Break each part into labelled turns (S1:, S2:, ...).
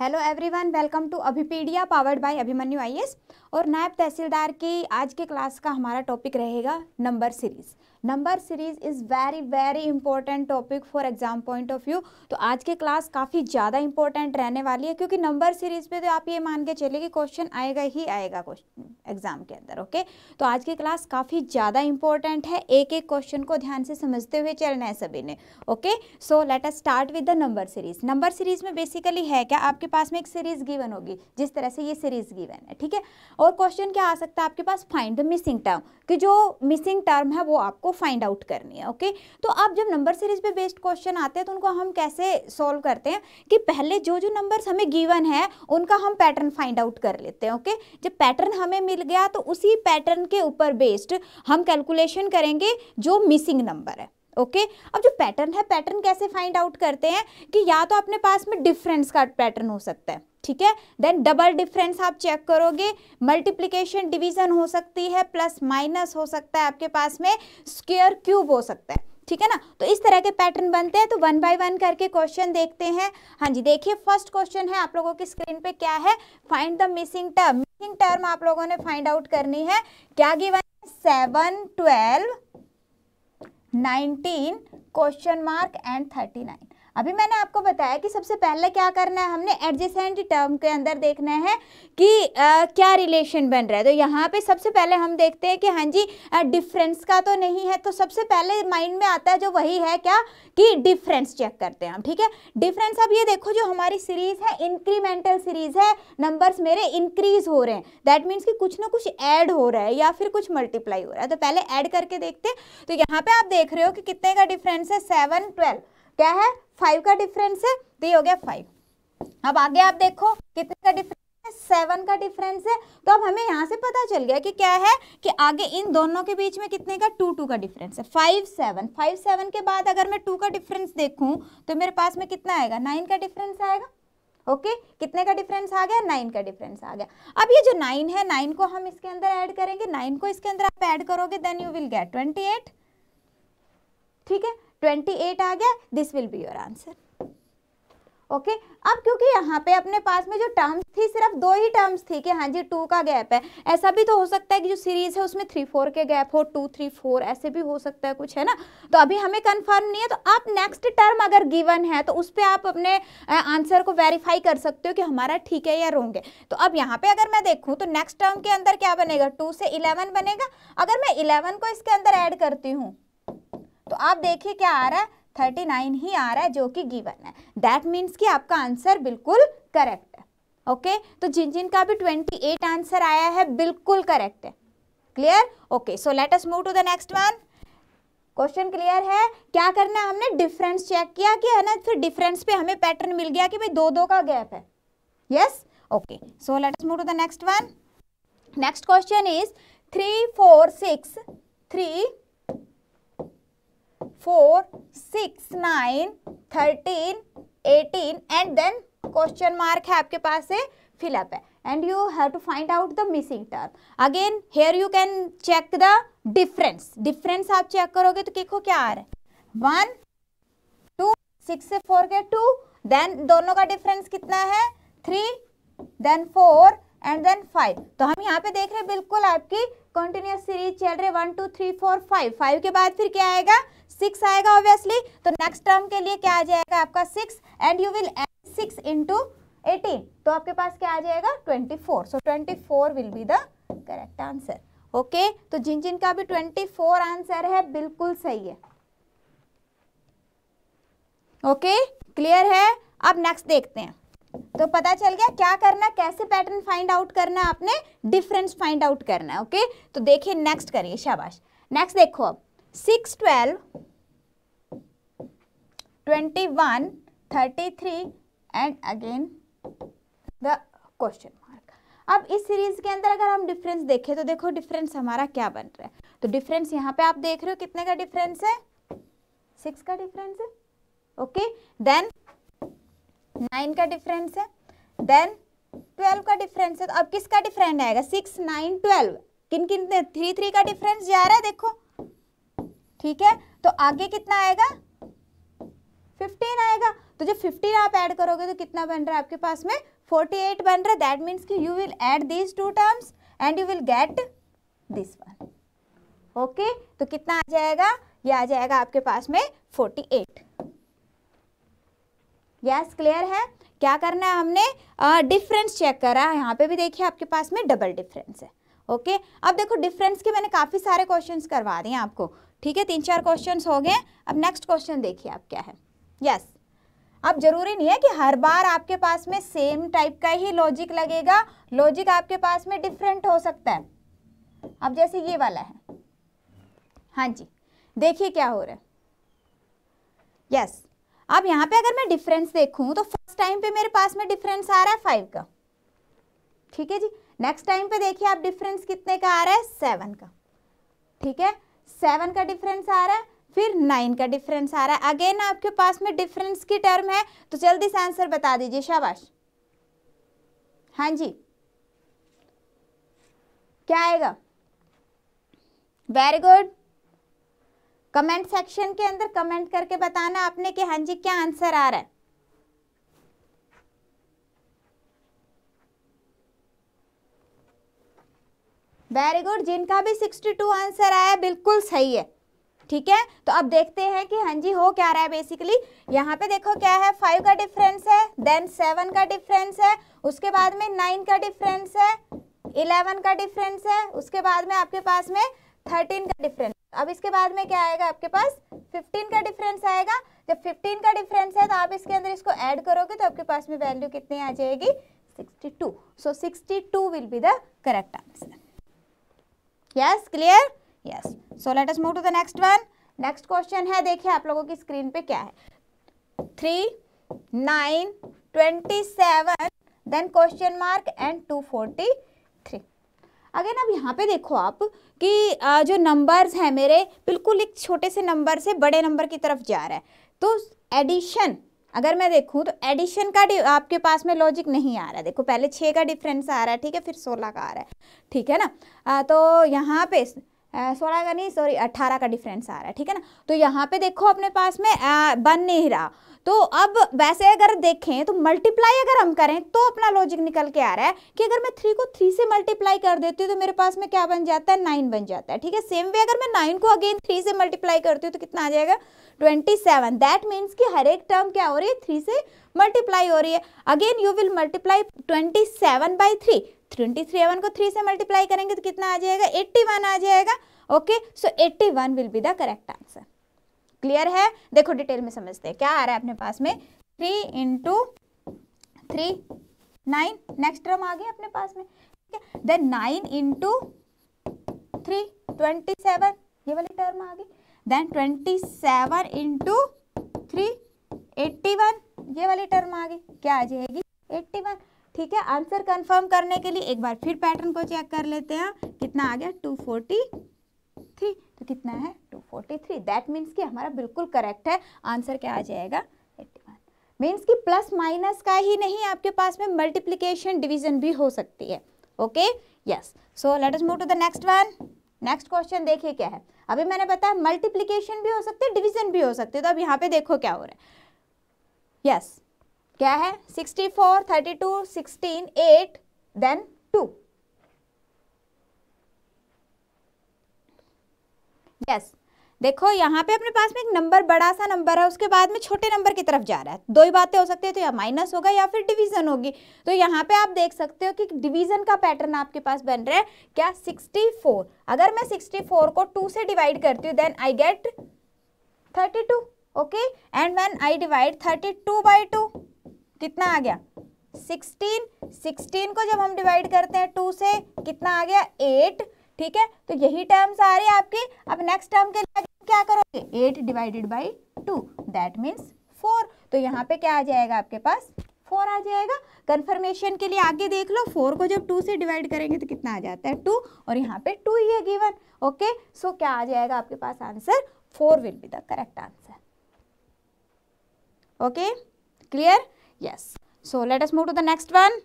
S1: Hello everyone welcome to Abhipedia powered by Abhimanyu I और नायब तहसीलदार की आज के क्लास का हमारा टॉपिक रहेगा number series number series is very very important topic for exam point of view तो आज की क्लास काफ़ी ज़्यादा इंपॉर्टेंट रहने वाली है क्योंकि नंबर सीरीज पे तो आप ये मान के चले कि क्वेश्चन आएगा ही आएगा क्वेश्चन एग्जाम के अंदर ओके तो आज की क्लास काफ़ी ज़्यादा इंपॉर्टेंट है एक एक क्वेश्चन को ध्यान से समझते हुए चलना है सभी ने okay so let us start with the number series number series में बेसिकली है क्या आपके पास में एक सीरीज गिवन होगी जिस तरह से ये सीरीज गिवन है ठीक है और क्वेश्चन क्या आ सकता है आपके पास फाइंड द मिसिंग टर्म कि जो मिसिंग टर्म है वो आपको आपको फाइंड आउट करनी है ओके तो अब जब नंबर सीरीज पे बेस्ड क्वेश्चन आते हैं तो उनको हम कैसे सॉल्व करते हैं कि पहले जो जो नंबर हमें गिवन है उनका हम पैटर्न फाइंड आउट कर लेते हैं ओके जब पैटर्न हमें मिल गया तो उसी पैटर्न के ऊपर बेस्ड हम कैलकुलेशन करेंगे जो मिसिंग नंबर है ओके okay? अब जो पैटर्न है पैटर्न कैसे फाइंड आउट करते हैं कि या तो अपने पास में डिफरेंस का पैटर्न हो सकता है ठीक है देन डबल डिफरेंस आप चेक करोगे मल्टीप्लीकेशन डिवीजन हो सकती है प्लस माइनस हो सकता है आपके पास में स्क्वेयर क्यूब हो सकता है ठीक है ना तो इस तरह के पैटर्न बनते हैं तो वन बाय वन करके क्वेश्चन देखते हैं हाँ जी देखिए फर्स्ट क्वेश्चन है आप लोगों की स्क्रीन पे क्या है find the missing term missing term आप लोगों ने फाइंड आउट करनी है क्या given seven twelve nineteen question mark and thirty nine अभी मैंने आपको बताया कि सबसे पहले क्या करना है हमने एडजेसेंट टर्म के अंदर देखना है कि आ, क्या रिलेशन बन रहा है तो यहाँ पे सबसे पहले हम देखते हैं कि हाँ जी डिफरेंस का तो नहीं है तो सबसे पहले माइंड में आता है जो वही है क्या कि डिफरेंस चेक करते हैं हम ठीक है डिफरेंस अब ये देखो जो हमारी सीरीज़ है इंक्रीमेंटल सीरीज़ है नंबर्स मेरे इंक्रीज हो रहे हैं दैट मीन्स कि कुछ ना कुछ ऐड हो रहा है या फिर कुछ मल्टीप्लाई हो रहा है तो पहले ऐड करके देखते तो यहाँ पे आप देख रहे हो कि कितने का डिफरेंस है सेवन ट्वेल्व क्या है फाइव का डिफरेंस है तो ये हो गया फाइव अब आगे आप देखो कितने का डिफरेंस सेवन का डिफरेंस है तो अब हमें यहाँ से पता चल गया कि क्या है कि आगे इन दोनों के बीच में कितने का टू टू का डिफरेंस है फाइव सेवन फाइव सेवन के बाद अगर मैं टू का डिफरेंस देखूँ तो मेरे पास में कितना आएगा नाइन का डिफरेंस आएगा ओके okay, कितने का डिफरेंस आ गया नाइन का डिफरेंस आ गया अब ये जो नाइन है नाइन को हम इसके अंदर ऐड करेंगे नाइन को इसके अंदर आप ऐड करोगे then you will get twenty eight ठीक है ट्वेंटी एट आ गया this will be your answer okay अब क्योंकि यहाँ पे अपने पास में जो टर्म्स थी सिर्फ दो ही टर्म्स थी कि हाँ जी टू का गैप है ऐसा भी तो हो सकता है कि जो सीरीज है उसमें थ्री फोर के गैप हो टू थ्री फोर ऐसे भी हो सकता है कुछ है ना तो अभी हमें कंफर्म नहीं है तो आप नेक्स्ट टर्म अगर गिवन है तो उस पर आप अपने आंसर को वेरीफाई कर सकते हो कि हमारा ठीक है या रोंग है तो अब यहाँ पे अगर मैं देखूँ तो नेक्स्ट टर्म के अंदर क्या बनेगा टू से इलेवन बनेगा अगर मैं इलेवन को इसके अंदर एड करती हूँ तो आप देखिए क्या आ रहा है थर्टी नाइन ही आ रहा है जो कि गिवन है दैट मीन्स कि आपका आंसर बिल्कुल करेक्ट है ओके okay? तो जिन जिन का भी ट्वेंटी एट आंसर आया है बिल्कुल करेक्ट है clear okay so let us move to the next one question clear है क्या करना है हमने डिफरेंस चेक किया कि है ना फिर डिफरेंस पे हमें पैटर्न मिल गया कि भाई दो दो का गैप है yes okay so let us move to the next one next question is three four six three four six nine thirteen eighteen and then question mark है आपके पास से फिलअप है and you have to find out the missing term again here you can check the difference difference आप check करोगे तो देखो क्या आ रहा है वन टू सिक्स से फोर के टू देन दोनों का डिफरेंस कितना है three then four and then five तो हम यहाँ पे देख रहे हैं बिल्कुल आपकी कॉन्टिन्यूस सीरीज चल रहे one two three four five five के बाद फिर क्या आएगा सिक्स आएगा ऑब्वियसली तो नेक्स्ट टर्म के लिए क्या आ जाएगा आपका six and you will add six into eighteen तो आपके पास क्या आ जाएगा twenty four so twenty four will be the correct answer okay तो जिन जिन का भी ट्वेंटी फोर आंसर है बिल्कुल सही है ओके okay? क्लियर है अब नेक्स्ट देखते हैं तो पता चल गया क्या करना कैसे पैटर्न फाइंड आउट करना आपने डिफरेंस फाइंड आउट करना ओके तो देखिए नेक्स्ट करिए शाबाश नेक्स्ट देखो अब six twelve twenty one thirty three and again the question mark अब इस सीरीज के अंदर अगर हम डिफरेंस देखें तो देखो डिफरेंस हमारा क्या बन रहा है तो डिफरेंस यहाँ पे आप देख रहे हो कितने का डिफरेंस है सिक्स का डिफरेंस है ओके देन नाइन का डिफरेंस है देन ट्वेल्व का डिफरेंस है तो अब किसका डिफरेंट आएगा सिक्स नाइन ट्वेल्व किन किन थ्री थ्री का डिफरेंस जा रहा है देखो ठीक है तो आगे कितना आएगा फिफ्टीन आएगा तो जब फिफ्टीन आप ऐड करोगे तो कितना बन रहा है आपके पास में फोर्टी एट बन रहा है दैट मीन्स कि you will add these two terms and you will get this one okay तो कितना आ जाएगा ये आ जाएगा आपके पास में फोर्टी एट यस क्लियर है क्या करना है हमने डिफरेंस चेक करा है यहाँ पे भी देखिए आपके पास में डबल डिफरेंस है ओके okay? अब देखो डिफरेंस के मैंने काफ़ी सारे क्वेश्चंस करवा दिए आपको ठीक है तीन चार क्वेश्चंस हो गए अब नेक्स्ट क्वेश्चन देखिए आप क्या है यस yes. अब जरूरी नहीं है कि हर बार आपके पास में सेम टाइप का ही लॉजिक लगेगा लॉजिक आपके पास में डिफरेंट हो सकता है अब जैसे ये वाला है हाँ जी देखिए क्या हो रहा है यस yes. अब यहाँ पे अगर मैं डिफरेंस देखूँ तो फर्स्ट टाइम पे मेरे पास में डिफरेंस आ रहा है फाइव का ठीक है जी नेक्स्ट टाइम पे देखिए आप डिफरेंस कितने का आ रहा है सेवन का ठीक है सेवन का डिफरेंस आ रहा है फिर नाइन का डिफरेंस आ रहा है अगेन आपके पास में डिफरेंस की टर्म है तो जल्दी से आंसर बता दीजिए शाबाश हाँ जी क्या आएगा वेरी गुड कमेंट सेक्शन के अंदर कमेंट करके बताना आपने कि हाँ जी क्या आंसर आ रहा है वेरी गुड जिनका भी 62 आंसर आया बिल्कुल सही है ठीक है तो अब देखते हैं कि हाँ जी हो क्या रहा है बेसिकली यहाँ पे देखो क्या है फाइव का डिफरेंस है देन सेवन का डिफरेंस है उसके बाद में नाइन का डिफरेंस है इलेवन का डिफरेंस है उसके बाद में आपके पास में थर्टीन का डिफरेंस अब इसके बाद में क्या आएगा आपके पास 15 का डिफरेंस आएगा जब 15 का डिफरेंस है तो आप इसके अंदर इसको ऐड करोगे तो आपके पास में वैल्यू कितनी आ जाएगी 62 so so, 62 will be the correct answer yes clear yes so let us move to the next one next question है देखिए आप लोगों की स्क्रीन पे क्या है three nine twenty seven then question mark and two forty again अब यहाँ पे देखो आप कि जो नंबर्स हैं मेरे बिल्कुल एक छोटे से नंबर से बड़े नंबर की तरफ जा रहा है तो एडिशन अगर मैं देखूँ तो एडिशन का आपके पास में लॉजिक नहीं आ रहा है देखो पहले छः का डिफरेंस आ रहा है ठीक है फिर सोलह का आ रहा है ठीक है ना आ, तो यहाँ पे सोलह का नहीं सॉरी अट्ठारह का डिफरेंस आ रहा है ठीक है ना तो यहाँ पे देखो अपने पास में आ, बन नहीं रहा तो अब वैसे अगर देखें तो मल्टीप्लाई अगर हम करें तो अपना लॉजिक निकल के आ रहा है कि अगर मैं थ्री को थ्री से मल्टीप्लाई कर देती हूँ तो मेरे पास में क्या बन जाता है नाइन बन जाता है ठीक है सेम वे अगर मैं नाइन को अगेन थ्री से मल्टीप्लाई करती हूँ तो कितना आ जाएगा ट्वेंटी सेवन दैट मीन्स कि हर एक टर्म क्या हो रही है थ्री से मल्टीप्लाई हो रही है again you will multiply twenty seven by three twenty three one को थ्री से मल्टीप्लाई करेंगे तो कितना आ जाएगा एट्टी वन आ जाएगा okay so eighty one will be the correct answer clear है देखो डिटेल में समझते हैं क्या आ रहा है अपने पास में three into three nine next term आ गया अपने पास में ठीक है then nine into three twenty seven ये वाली टर्म आ गई then twenty seven into three eighty one ये वाली टर्म आ गई क्या आ जाएगी एट्टी वन ठीक है आंसर कंफर्म करने के लिए एक बार फिर पैटर्न को चेक कर लेते हैं कितना आ गया टू फोर्टी थ्री तो कितना है फोर्टी थ्री दैट मीन्स कि हमारा बिल्कुल करेक्ट है आंसर क्या आ जाएगा एट्टी वन मीन्स कि प्लस माइनस का ही नहीं आपके पास में मल्टीप्लीकेशन डिविजन भी हो सकती है okay yes so let us move to the next one next question देखिए क्या है अभी मैंने बताया मल्टीप्लीकेशन भी हो सकती है डिविजन भी हो सकती है तो अब यहाँ पे देखो क्या हो रहा है यस yes. क्या है sixty four thirty two sixteen eight then two yes देखो यहाँ पे अपने पास में एक नंबर बड़ा सा नंबर है उसके बाद में छोटे नंबर की तरफ जा रहा है दो ही बातें हो सकती है तो या माइनस होगा या फिर डिवीजन होगी तो यहाँ पे आप देख सकते हो कि डिवीजन का पैटर्न आपके पास बन रहा है क्या 64 अगर मैं 64 को 2 से डिवाइड करती हूँ then I get 32 okay and when I divide 32 two by कितना आ गया 16 16 को जब हम डिवाइड करते हैं 2 से कितना आ गया 8 ठीक है तो यही टर्म्स आ रहे हैं आपके अब नेक्स्ट टर्म के क्या करोगे eight divided by two that means four तो यहाँ पे क्या आ जाएगा आपके पास फोर आ जाएगा कन्फर्मेशन के लिए आगे देख लो फोर को जब टू से डिवाइड करेंगे तो कितना आ जाता है टू और यहाँ पे टू ही है गिवन ओके सो क्या आ जाएगा आपके पास answer four will be the correct answer okay clear yes so let us move to the next one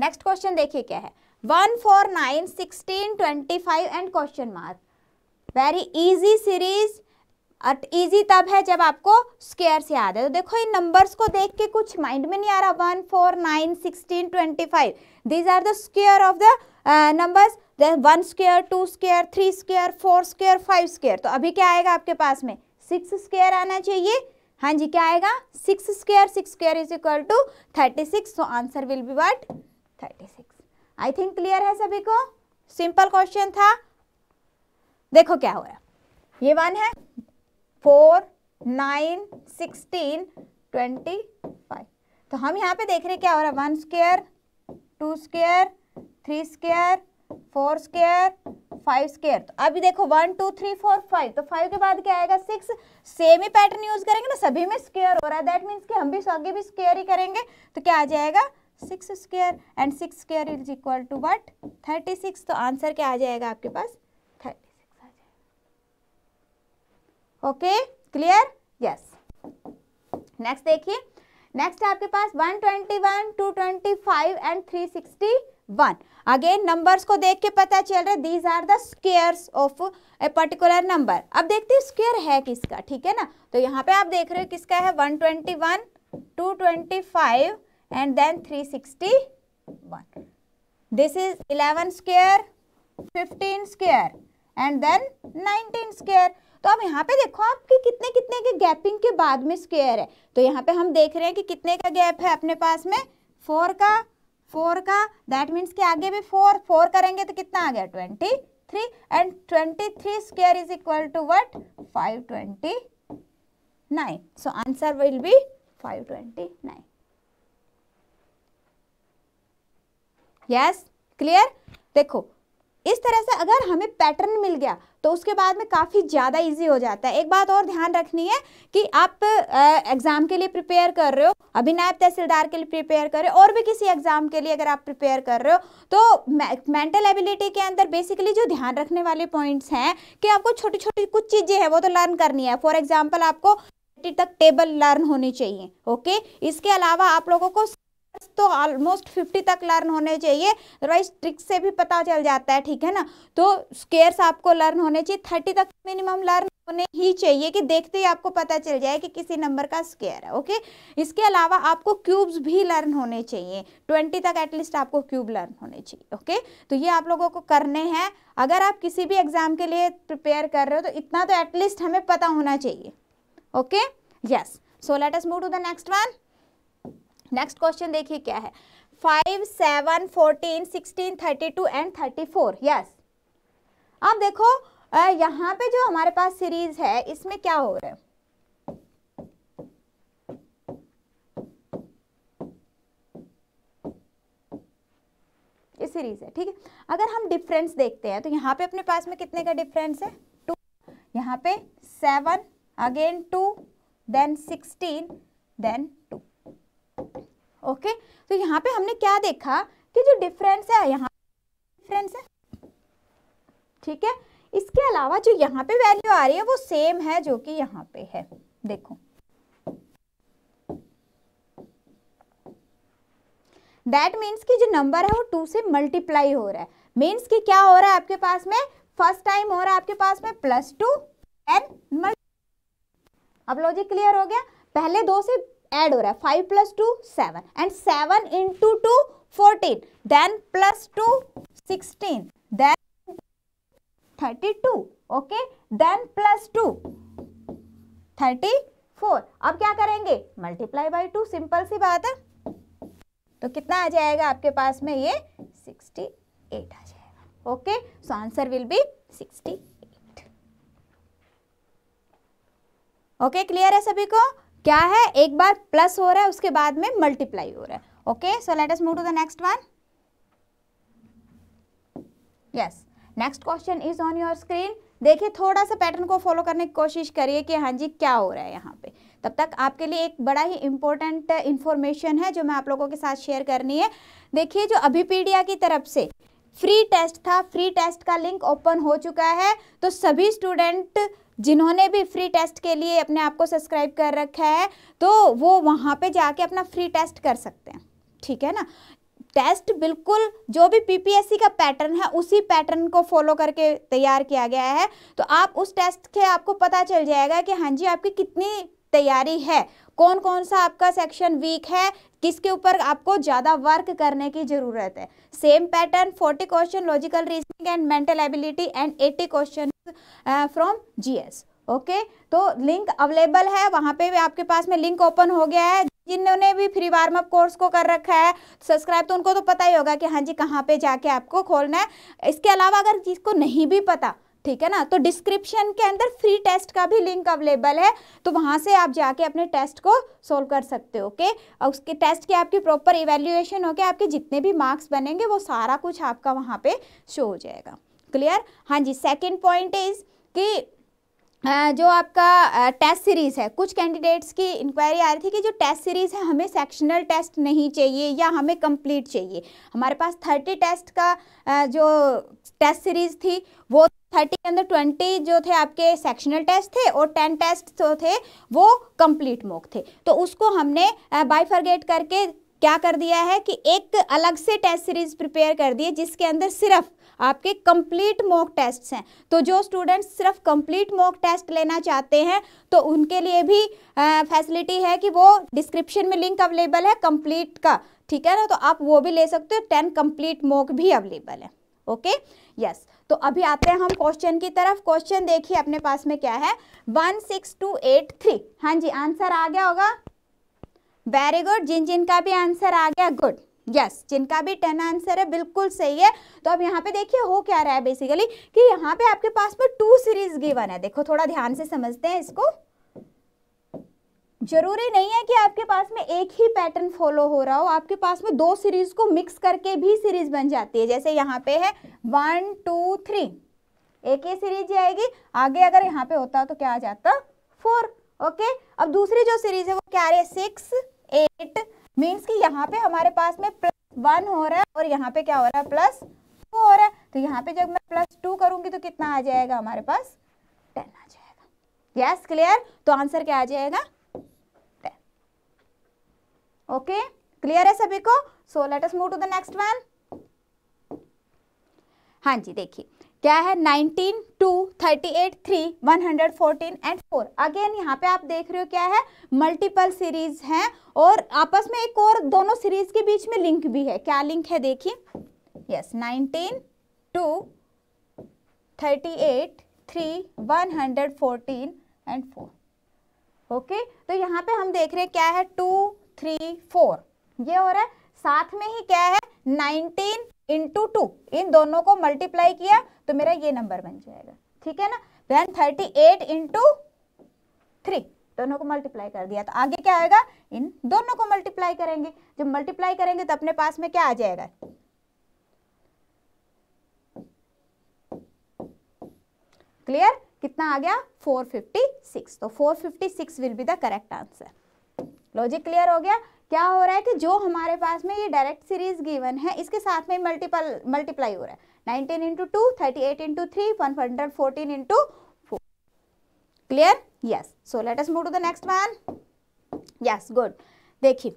S1: next question देखिए क्या है one four nine sixteen twenty five and question mark very easy series easy तब है जब आपको square से याद है तो देखो इन नंबर्स को देख के कुछ माइंड में नहीं आ रहा one four nine sixteen twenty five these are the square of the numbers one square two square three square four square five square तो अभी क्या आएगा आपके पास में सिक्स स्केयर आना चाहिए हाँ जी क्या आएगा six square six square is equal to thirty six so answer will be what thirty six I think clear है सभी को सिंपल क्वेश्चन था देखो क्या हो रहा है ये वन है four nine sixteen twenty five तो हम यहाँ पे देख रहे क्या हो रहा है one square two square three square four square five square तो अभी देखो one two three four five तो फाइव के बाद क्या आएगा सिक्स सेम ही पैटर्न यूज करेंगे ना सभी में स्केयर हो रहा है दैट मीन्स कि हम भी आगे भी स्केयर ही करेंगे तो क्या आ जाएगा six square and six square is equal to what thirty six तो आंसर क्या आ जाएगा आपके पास थर्टी सिक्स आ जाएगा ओके क्लियर यस नेक्स्ट देखिए नेक्स्ट आपके पास one one twenty two twenty five and three sixty one again numbers को देख के पता चल रहा है these are the squares of a particular number अब देखते हैं स्केयर है किसका ठीक है ना तो यहाँ पे आप देख रहे हो किसका है one one twenty two twenty five and then 361. This is 11 square, 15 square and then 19 square. तो अब यहाँ पे देखो आप कितने कितने के गैपिंग के बाद में स्क्वायर है तो यहाँ पे हम देख रहे हैं कि कितने का गैप है अपने पास में फोर का फोर का दैट मीन्स कि आगे भी फोर फोर करेंगे तो कितना आ गया twenty three and twenty three square is equal to what five twenty nine so answer will be five twenty nine yes clear देखो इस तरह से अगर हमें पैटर्न मिल गया तो उसके बाद में काफ़ी ज़्यादा इजी हो जाता है एक बात और ध्यान रखनी है कि आप एग्ज़ाम के लिए प्रिपेयर कर रहे हो अभी नायब तहसीलदार के लिए प्रिपेयर कर रहे हो और भी किसी एग्ज़ाम के लिए अगर आप प्रिपेयर कर रहे हो तो मेंटल एबिलिटी के अंदर बेसिकली जो ध्यान रखने वाले पॉइंट्स हैं कि आपको छोटी छोटी कुछ चीज़ें हैं वो तो लर्न करनी है फॉर एग्जाम्पल आपको तक टेबल लर्न होनी चाहिए ओके इसके अलावा आप लोगों को तो ऑलमोस्ट फिफ्टी तक लर्न होने चाहिए अदरवाइज ट्रिक से भी पता चल जाता है ठीक है ना तो स्केयर्स आपको लर्न होने चाहिए थर्टी तक मिनिमम लर्न होने ही चाहिए कि देखते ही आपको पता चल जाए कि किसी नंबर का स्केयर है ओके इसके अलावा आपको क्यूब्स भी लर्न होने चाहिए ट्वेंटी तक एटलीस्ट आपको क्यूब लर्न होने चाहिए ओके तो ये आप लोगों को करने हैं अगर आप किसी भी एग्जाम के लिए प्रिपेयर कर रहे हो तो इतना तो एटलीस्ट हमें पता होना चाहिए okay yes so let us move to the next one next question देखिए क्या है five seven fourteen sixteen thirty two and thirty four yes अब देखो यहाँ पे जो हमारे पास सीरीज है इसमें क्या हो रहा है ये सीरीज है ठीक है अगर हम डिफरेंस देखते हैं तो यहाँ पे अपने पास में कितने का डिफरेंस है टू यहाँ पे seven again two then sixteen then two okay तो यहाँ पे हमने क्या देखा कि जो डिफरेंस है यहाँ डिफरेंस है ठीक है इसके अलावा जो यहाँ पे वैल्यू आ रही है वो सेम है जो कि यहाँ पे है देखो दैट मीन्स कि जो नंबर है वो टू से मल्टीप्लाई हो रहा है मीन्स कि क्या हो रहा है आपके पास में फर्स्ट टाइम हो रहा है आपके पास में प्लस टू एंड अब लॉजिक क्लियर हो गया पहले दो से ऐड हो रहा है five plus two seven and seven into two fourteen then plus two sixteen then thirty two okay then plus two thirty four अब क्या करेंगे मल्टीप्लाई बाई टू सिंपल सी बात है तो कितना आ जाएगा आपके पास में ये सिक्सटी एट आ जाएगा okay so answer will be sixty eight okay clear है सभी को क्या है एक बार प्लस हो रहा है उसके बाद में मल्टीप्लाई हो रहा है okay so let us move to the next one yes next question is on your screen देखिए थोड़ा सा पैटर्न को फॉलो करने की कोशिश करिए कि हाँ जी क्या हो रहा है यहाँ पे तब तक आपके लिए एक बड़ा ही इम्पोर्टेंट इन्फॉर्मेशन है जो मैं आप लोगों के साथ शेयर करनी है देखिए जो अभिपीडिया की तरफ से फ्री टेस्ट था फ्री टेस्ट का लिंक ओपन हो चुका है तो सभी स्टूडेंट जिन्होंने भी फ्री टेस्ट के लिए अपने आप को सब्सक्राइब कर रखा है तो वो वहाँ पे जाके अपना फ्री टेस्ट कर सकते हैं ठीक है ना टेस्ट बिल्कुल जो भी पीपीएससी का पैटर्न है उसी पैटर्न को फॉलो करके तैयार किया गया है तो आप उस टेस्ट के आपको पता चल जाएगा कि हाँ जी आपकी कितनी तैयारी है कौन कौन सा आपका सेक्शन वीक है किसके ऊपर आपको ज़्यादा वर्क करने की ज़रूरत है same pattern forty question logical reasoning and mental ability and eighty question from GS okay तो लिंक अवेलेबल है वहाँ पे भी आपके पास में लिंक ओपन हो गया है जिन्होंने भी फ्री वार्म अप कोर्स को कर रखा है सब्सक्राइब तो उनको तो पता ही होगा कि हाँ जी कहाँ पे जाके आपको खोलना है इसके अलावा अगर जिसको नहीं भी पता ठीक है ना तो डिस्क्रिप्शन के अंदर फ्री टेस्ट का भी लिंक अवेलेबल है तो वहाँ से आप जाके अपने टेस्ट को सोल्व कर सकते हो ओके और उसके टेस्ट की आपकी प्रॉपर इवेल्यूएशन होकर आपके जितने भी मार्क्स बनेंगे वो सारा कुछ आपका वहाँ पे शो हो जाएगा क्लियर हाँ जी सेकेंड पॉइंट इज़ कि जो आपका टेस्ट सीरीज़ है कुछ कैंडिडेट्स की इंक्वायरी आ रही थी कि जो टेस्ट सीरीज़ है हमें सेक्शनल टेस्ट नहीं चाहिए या हमें कंप्लीट चाहिए हमारे पास थर्टी टेस्ट का जो टेस्ट सीरीज़ थी वो थर्टी के अंदर ट्वेंटी जो थे आपके सेक्शनल टेस्ट थे और टेन टेस्ट जो थे वो कंप्लीट मोक थे तो उसको हमने बाइफरगेट करके क्या कर दिया है कि एक अलग से टेस्ट सीरीज प्रिपेयर कर दी है जिसके अंदर सिर्फ आपके कंप्लीट मॉक टेस्ट्स हैं तो जो स्टूडेंट्स सिर्फ कंप्लीट मॉक टेस्ट लेना चाहते हैं तो उनके लिए भी फैसिलिटी है कि वो डिस्क्रिप्शन में लिंक अवेलेबल है कंप्लीट का ठीक है ना तो आप वो भी ले सकते हो टेन कंप्लीट मॉक भी अवेलेबल है ओके okay? Yes yes. तो अभी आते हैं हम क्वेश्चन की तरफ क्वेश्चन देखिए अपने पास में क्या है one six two eight three हाँ जी आंसर आ गया होगा वेरी गुड जिन जिनका भी आंसर आ गया गुड यस yes, जिनका भी टेन आंसर है बिल्कुल सही है तो अब यहाँ पे देखिए हो क्या रहा है बेसिकली कि यहाँ पे आपके पास में टू सीरीज गिवन है देखो थोड़ा ध्यान से समझते हैं इसको जरूरी नहीं है कि आपके पास में एक ही पैटर्न फॉलो हो रहा हो आपके पास में दो सीरीज को मिक्स करके भी सीरीज बन जाती है जैसे यहाँ पे है वन टू थ्री एक ही सीरीज आएगी आगे अगर यहाँ पे होता तो क्या आ जाता फोर ओके अब दूसरी जो सीरीज है वो क्या रही है सिक्स एट मीन्स कि यहाँ पे हमारे पास में प्लस वन हो रहा है और यहाँ पे क्या हो रहा है प्लस टू हो रहा है तो यहाँ पे जब मैं प्लस टू करूंगी तो कितना आ जाएगा हमारे पास टेन आ जाएगा यस क्लियर तो आंसर क्या आ जाएगा टेन ओके क्लियर है सभी को so let us move to the next one हाँ जी देखिए क्या है 19, 2, 38, 3, 114 एंड फोर अगेन यहाँ पे आप देख रहे हो क्या है मल्टीपल सीरीज हैं और आपस में एक और दोनों सीरीज के बीच में लिंक भी है क्या लिंक है देखिए yes nineteen two thirty eight three one hundred fourteen and four okay तो यहाँ पे हम देख रहे हैं क्या है टू थ्री फोर ये हो रहा है साथ में ही क्या है नाइनटीन इंटू टू इन दोनों को मल्टीप्लाई किया तो मेरा ये नंबर बन जाएगा ठीक है ना then thirty eight into three दोनों को मल्टीप्लाई कर दिया तो आगे क्या आएगा इन दोनों को मल्टीप्लाई करेंगे जब मल्टीप्लाई करेंगे तो अपने पास में क्या आ जाएगा क्लियर कितना आ गया 456 तो 456 will be the correct answer logic clear हो गया क्या हो रहा है कि जो हमारे पास में ये डायरेक्ट सीरीज गिवन है इसके साथ में मल्टीपल मल्टीप्लाई हो रहा है 19 into 2, 38 into 3, 114 into 4. Clear? Yes. So, let us move to the next one. Yes, good. Dekhi.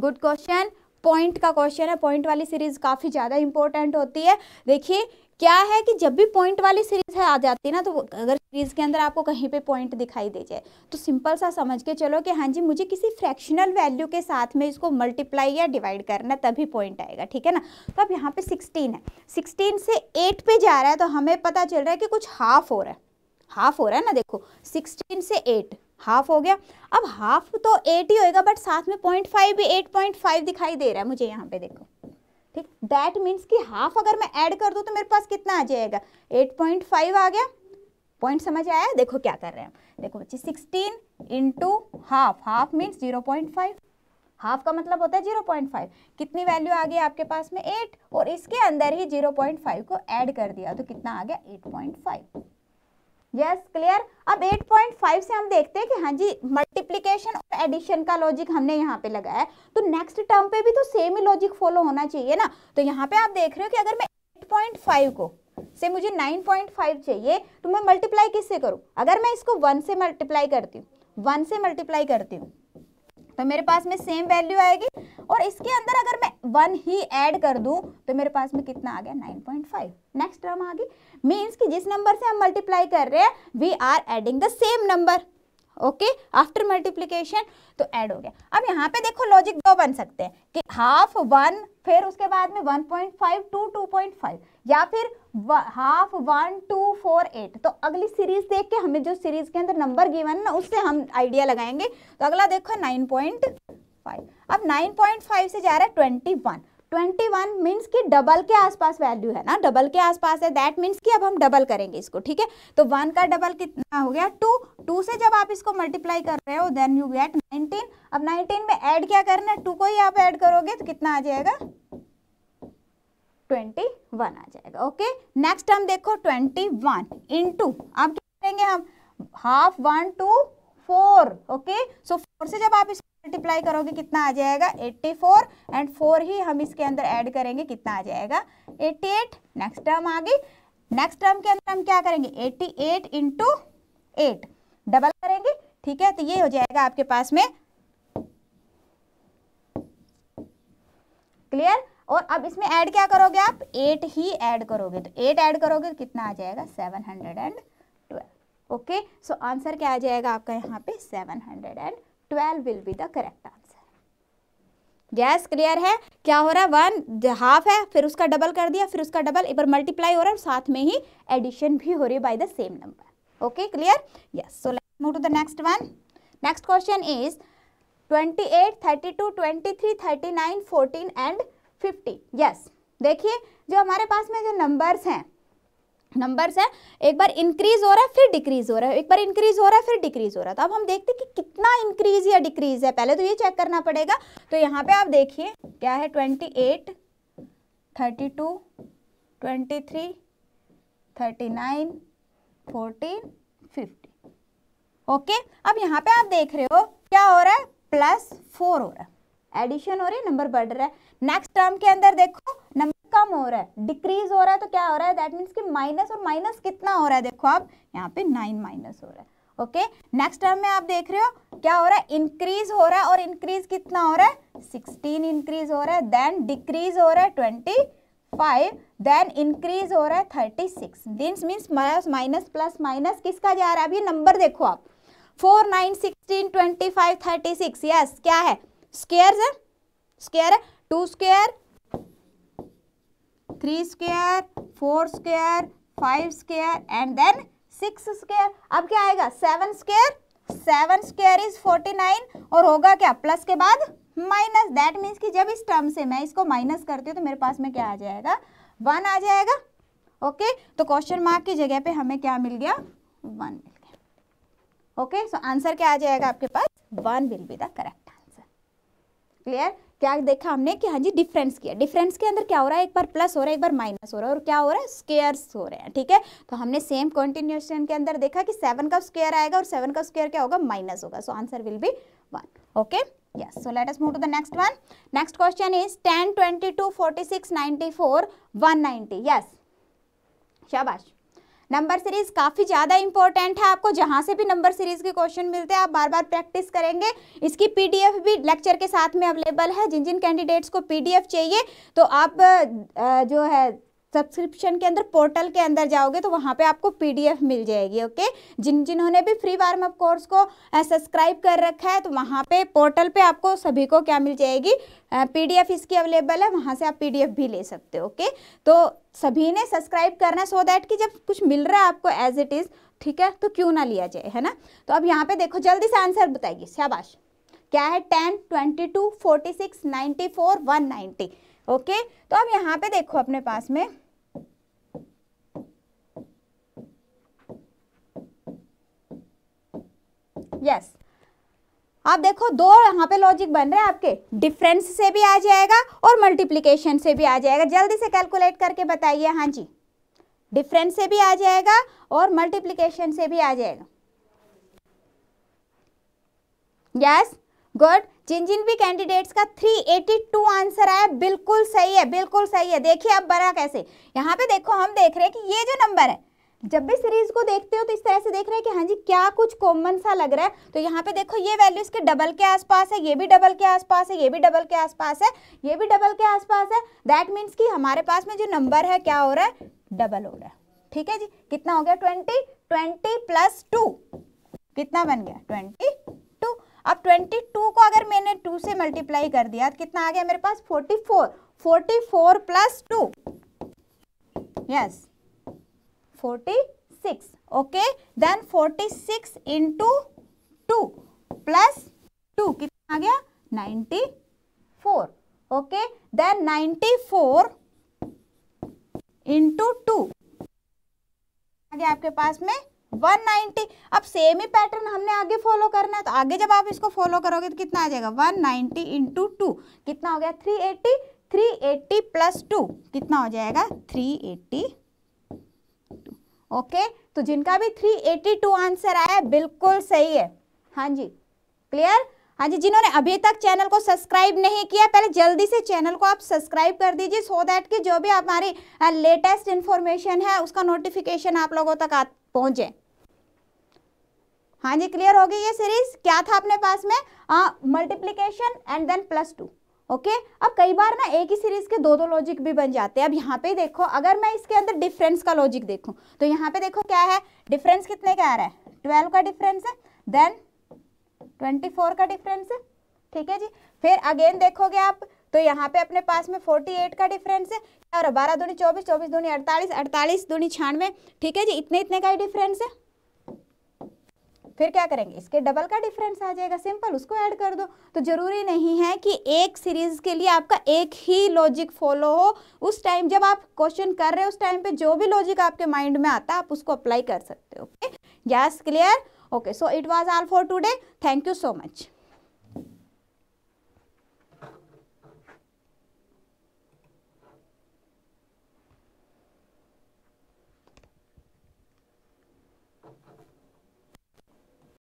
S1: Good question. Point का क्वेश्चन है पॉइंट वाली सीरीज काफ़ी ज़्यादा इंपॉर्टेंट होती है देखिए क्या है कि जब भी पॉइंट वाली सीरीज है आ जाती है ना तो अगर सीरीज के अंदर आपको कहीं पे पॉइंट दिखाई दे जाए तो सिंपल सा समझ के चलो कि हाँ जी मुझे किसी फ्रैक्शनल वैल्यू के साथ में इसको मल्टीप्लाई या डिवाइड करना है तभी पॉइंट आएगा ठीक है ना तो अब यहाँ पे 16 है 16 से 8 पे जा रहा है तो हमें पता चल रहा है कि कुछ हाफ हो रहा है हाफ हो रहा है ना देखो सिक्सटीन से एट हाफ हो गया अब हाफ तो एट ही होएगा बट साथ में पॉइंट फाइव भी एट पॉइंट फाइव दिखाई दे रहा है मुझे यहाँ पे देखो ठीक दैट मीन्स कि हाफ अगर मैं ऐड कर दूँ तो मेरे पास कितना आ जाएगा एट पॉइंट फाइव आ गया पॉइंट समझ आया देखो क्या कर रहे हैं देखो बच्चे sixteen into half half means zero point five half का मतलब होता है जीरो पॉइंट फाइव कितनी वैल्यू आ गई आपके पास में एट और इसके अंदर ही जीरो पॉइंट फाइव को ऐड कर दिया तो कितना आ गया eight point five yes clear अब 8.5 से हम देखते हैं कि हाँ जी मल्टीप्लीकेशन और एडिशन का लॉजिक हमने यहाँ पे लगाया है तो नेक्स्ट टर्म पे भी तो सेम ही लॉजिक फॉलो होना चाहिए ना तो यहाँ पे आप देख रहे हो कि अगर मैं 8.5 को से मुझे 9.5 चाहिए तो मैं मल्टीप्लाई किससे करूँ अगर मैं इसको वन से मल्टीप्लाई करती हूँ वन से मल्टीप्लाई करती हूँ तो मेरे पास में सेम वैल्यू आएगी और इसके अंदर अगर मैं वन ही ऐड कर दूं तो मेरे पास में कितना आ गया 9.5 नेक्स्ट टर्म आ गई मीन्स कि जिस नंबर से हम मल्टीप्लाई कर रहे हैं we are adding the same number okay after multiplication तो ऐड हो गया अब यहाँ पे देखो लॉजिक दो बन सकते हैं कि हाफ वन फिर उसके बाद में one point five two two point five या फिर half one two four eight तो अगली सीरीज देख के हमें जो सीरीज के अंदर नंबर गिवन ना उससे हम आइडिया लगाएंगे तो अगला देखो नाइन पॉइंट फाइव अब नाइन पॉइंट फाइव से जा रहा है twenty one twenty one means की डबल के आसपास वैल्यू है ना डबल के आसपास है दैट मीन्स कि अब हम डबल करेंगे इसको ठीक है तो वन का डबल कितना हो गया टू टू से जब आप इसको मल्टीप्लाई कर रहे हो देन यू गेट नाइनटीन अब नाइनटीन में ऐड क्या करना है टू को ही आप ऐड करोगे तो कितना आ जाएगा ट्वेंटी वन आ जाएगा ओके नेक्स्ट हम देखो ट्वेंटी वन इन टू आप क्या करेंगे हम half one two four okay so four से जब आप इसको मल्टीप्लाई करोगे कितना आ जाएगा 84 एंड 4 ही हम इसके अंदर ऐड करेंगे कितना आ जाएगा 88 नेक्स्ट टर्म आ गई नेक्स्ट टर्म के अंदर हम क्या करेंगे 88 एट इंटू डबल करेंगे ठीक है तो ये हो जाएगा आपके पास में क्लियर और अब इसमें ऐड क्या करोगे आप एट ही ऐड करोगे तो एट ऐड करोगे कितना आ जाएगा seven hundred and twelve okay so answer क्या आ जाएगा आपका यहाँ पे seven hundred and twelve will be the correct answer guys clear है क्या हो रहा है वन हाफ है फिर उसका डबल कर दिया फिर उसका डबल एक बार मल्टीप्लाई हो रहा है और साथ में ही एडिशन भी हो रही है by the same number okay clear yes so let's move to the next one next question is 28, 32, 23, 39, 14 and 50 yes yes. देखिए जो हमारे पास में जो नंबर्स हैं नंबर्स है एक बार इंक्रीज हो रहा है फिर डिक्रीज हो रहा है एक बार इंक्रीज हो रहा है फिर डिक्रीज हो रहा है तो अब हम देखते हैं कि कितना इंक्रीज या डिक्रीज है पहले तो ये चेक करना पड़ेगा तो यहाँ पे आप देखिए क्या है twenty eight thirty two twenty three thirty nine fourteen fifty okay अब यहाँ पे आप देख रहे हो क्या हो रहा है प्लस फोर हो रहा है एडिशन हो रही है नंबर बढ़ रहा है नेक्स्ट टर्म के अंदर देखो कम हो रहा है डिक्रीज हो रहा है तो क्या हो रहा है दैट मीन्स कि माइनस और माइनस कितना हो रहा है देखो आप यहाँ पे नाइन माइनस हो रहा है ओके नेक्स्ट टर्म में आप देख रहे हो क्या हो रहा है इंक्रीज हो रहा है और इंक्रीज कितना हो रहा है 16 इंक्रीज हो रहा है देन डिक्रीज हो रहा है 25 फाइव देन इंक्रीज हो रहा है 36 six this means minus plus minus किसका जा रहा है अभी नंबर देखो आप four nine sixteen twenty five thirty six yes क्या है स्केयर है स्केयर है two square three square four square five square and then six square अब क्या आएगा seven square seven square is forty nine और होगा क्या प्लस के बाद माइनस दैट मीन्स कि जब इस टर्म से मैं इसको माइनस करती हूँ तो मेरे पास में क्या आ जाएगा वन आ जाएगा ओके okay? तो क्वेश्चन मार्क की जगह पे हमें क्या मिल गया वन मिल गया ओके सो आंसर क्या आ जाएगा आपके पास one will be the correct answer clear क्या देखा हमने कि हाँ जी डिफरेंस किया डिफरेंस के अंदर क्या हो रहा है एक बार प्लस हो रहा है एक बार माइनस हो रहा है और क्या हो रहा है स्केयर्स हो रहे हैं ठीक है तो हमने सेम कॉन्टिन्यूशन के अंदर देखा कि सेवन का स्केयर आएगा और सेवन का स्केयर क्या होगा माइनस होगा so answer will be one okay yes so let us move to the next one next question is 10 22 46 94 190 yes shabash number series काफ़ी ज़्यादा इंपॉर्टेंट है आपको जहाँ से भी नंबर सीरीज के क्वेश्चन मिलते हैं आप बार बार प्रैक्टिस करेंगे इसकी पीडीएफ भी लेक्चर के साथ में अवेलेबल है जिन जिन कैंडिडेट्स को पीडीएफ चाहिए तो आप जो है सब्सक्रिप्शन के अंदर पोर्टल के अंदर जाओगे तो वहाँ पे आपको पीडीएफ मिल जाएगी ओके जिन जिन्होंने भी फ्री वार्म अप कोर्स को सब्सक्राइब कर रखा है तो वहाँ पे पोर्टल पे आपको सभी को क्या मिल जाएगी पीडीएफ इसकी अवेलेबल है वहाँ से आप पीडीएफ भी ले सकते हो ओके तो सभी ने सब्सक्राइब करना सो दैट कि जब कुछ मिल रहा है आपको एज इट इज़ ठीक है तो क्यों ना लिया जाए है ना तो अब यहाँ पे देखो जल्दी से आंसर बताइए शाबाश क्या है ten twenty two forty six ninety four one ninety okay तो अब यहाँ पे देखो अपने पास में यस yes. आप देखो दो यहाँ पे लॉजिक बन रहे हैं आपके डिफरेंस से भी आ जाएगा और मल्टीप्लीकेशन से भी आ जाएगा जल्दी से कैलकुलेट करके बताइए हाँ जी डिफरेंस से भी आ जाएगा और मल्टीप्लीकेशन से भी आ जाएगा यस yes? गुड जिन जिन भी कैंडिडेट्स का 382 आंसर आया बिल्कुल सही है बिल्कुल सही है देखिए अब बना कैसे यहाँ पे देखो हम देख रहे हैं कि ये जो नंबर है जब भी सीरीज को देखते हो तो इस तरह से देख रहे हैं कि हाँ जी क्या कुछ कॉमन सा लग रहा है तो यहाँ पे देखो ये वैल्यू इसके डबल के आसपास है ये भी डबल के आसपास है ये भी डबल के आसपास है ये भी डबल के आसपास है दैट मीन्स कि हमारे पास में जो नंबर है क्या हो रहा है डबल हो रहा है ठीक है जी कितना हो गया ट्वेंटी ट्वेंटी प्लस टू कितना बन गया ट्वेंटी अब 22 को अगर मैंने 2 से मल्टीप्लाई कर दिया तो कितना आ गया मेरे पास 44 44 plus two yes 46 okay then 46 six into two plus two कितना आ गया 94 ओके देन 94 इंटू टू आ गया आपके पास में 190 अब सेम ही पैटर्न हमने आगे फॉलो करना है तो आगे जब आप इसको फॉलो करोगे तो कितना आ जाएगा 190 नाइन्टी इंटू टू कितना हो गया 380 380 प्लस टू कितना हो जाएगा एट्टी ओके तो जिनका भी 382 आंसर आया बिल्कुल सही है हाँ जी क्लियर हाँ जी जिन्होंने अभी तक चैनल को सब्सक्राइब नहीं किया पहले जल्दी से चैनल को आप सब्सक्राइब कर दीजिए सो दैट कि जो भी हमारी लेटेस्ट हाँ, इन्फॉर्मेशन है उसका नोटिफिकेशन आप लोगों तक आ पहुँचें हाँ जी क्लियर हो गई ये सीरीज क्या था अपने पास में multiplication and then plus two okay अब कई बार ना एक ही सीरीज के दो दो लॉजिक भी बन जाते हैं अब यहाँ पे देखो अगर मैं इसके अंदर डिफरेंस का लॉजिक देखूँ तो यहाँ पे देखो क्या है डिफरेंस कितने का आ रहा है ट्वेल्व का डिफरेंस है देन ट्वेंटी फोर का डिफरेंस है ठीक है जी फिर अगेन देखोगे आप तो यहाँ पे अपने पास में फोर्टी एट का डिफरेंस है और बारह दूनी चौबीस चौबीस दूनी अड़तालीस अड़तालीस दूनी छियानवे ठीक है जी इतने इतने का ही डिफरेंस है फिर क्या करेंगे इसके डबल का डिफरेंस आ जाएगा सिंपल उसको ऐड कर दो तो ज़रूरी नहीं है कि एक सीरीज़ के लिए आपका एक ही लॉजिक फॉलो हो उस टाइम जब आप क्वेश्चन कर रहे हो उस टाइम पे जो भी लॉजिक आपके माइंड में आता है आप उसको अप्लाई कर सकते हो okay yes clear okay so it was all for today thank you so much